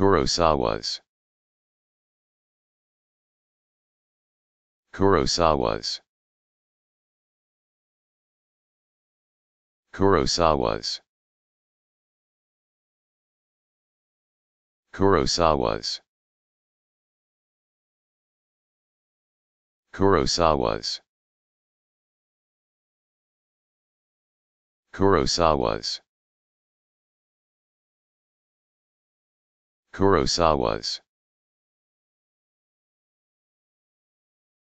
Kurosawa's. Kurosawa's. Kurosawa's. Kurosawa's. Kurosawa's. Kurosawa's. Kurosawa's